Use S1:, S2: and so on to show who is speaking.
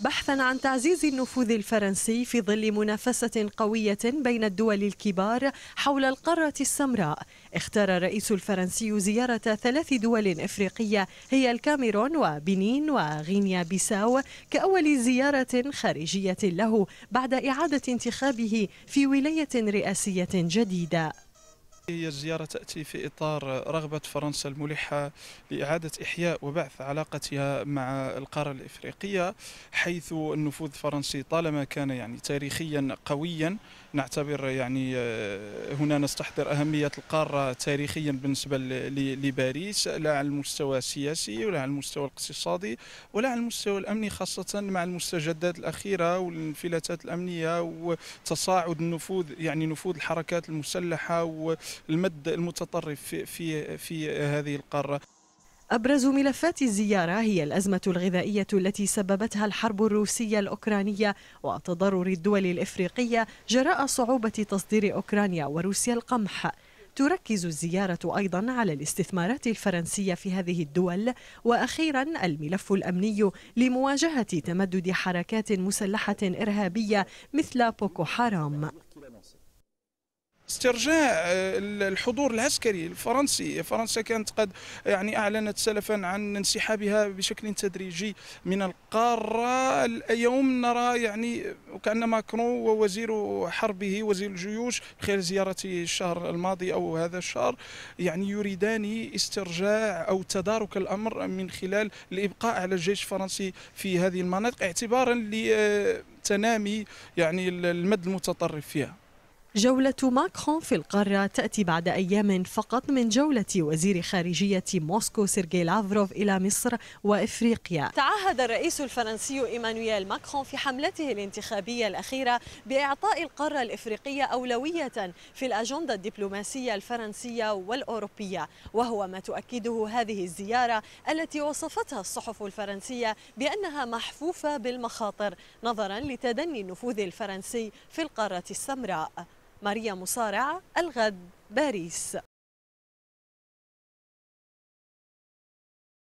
S1: بحثا عن تعزيز النفوذ الفرنسي في ظل منافسة قوية بين الدول الكبار حول القارة السمراء اختار الرئيس الفرنسي زيارة ثلاث دول إفريقية هي الكاميرون وبنين وغينيا بيساو كأول زيارة خارجية له بعد إعادة انتخابه في ولاية رئاسية جديدة
S2: هي الزيارة تأتي في إطار رغبة فرنسا الملحة لإعادة إحياء وبعث علاقتها مع القارة الإفريقية حيث النفوذ الفرنسي طالما كان يعني تاريخيا قويا نعتبر يعني آه، هنا نستحضر أهمية القارة تاريخيا بالنسبة لباريس لا على المستوى السياسي ولا على المستوى الاقتصادي ولا على المستوى الأمني خاصة مع المستجدات الأخيرة والانفلاتات الأمنية وتصاعد النفوذ يعني نفوذ الحركات المسلحة و المد المتطرف في في, في هذه القاره
S1: أبرز ملفات الزيارة هي الأزمة الغذائية التي سببتها الحرب الروسية الأوكرانية وتضرر الدول الإفريقية جراء صعوبة تصدير أوكرانيا وروسيا القمح تركز الزيارة أيضا على الاستثمارات الفرنسية في هذه الدول وأخيرا الملف الأمني لمواجهة تمدد حركات مسلحة إرهابية مثل بوكو حرام
S2: استرجاع آه، الحضور العسكري الفرنسي فرنسا كانت قد يعني أعلنت سلفا عن انسحابها بشكل تدريجي من القارة اليوم نرى يعني وكأن ماكرون ووزير حربه وزير الجيوش خلال زيارته الشهر الماضي أو هذا الشهر يعني يريدان استرجاع أو تدارك الأمر من خلال الإبقاء على الجيش الفرنسي في هذه المناطق اعتبارا لتنامي يعني المد المتطرف فيها
S1: جولة ماكرون في القارة تأتي بعد أيام فقط من جولة وزير خارجية موسكو سيرجي لافروف إلى مصر وإفريقيا تعهد الرئيس الفرنسي إيمانويل ماكرون في حملته الانتخابية الأخيرة بإعطاء القارة الإفريقية أولوية في الأجندة الدبلوماسية الفرنسية والأوروبية وهو ما تؤكده هذه الزيارة التي وصفتها الصحف الفرنسية بأنها محفوفة بالمخاطر نظرا لتدني النفوذ الفرنسي في القارة السمراء ماريا مصارع الغد باريس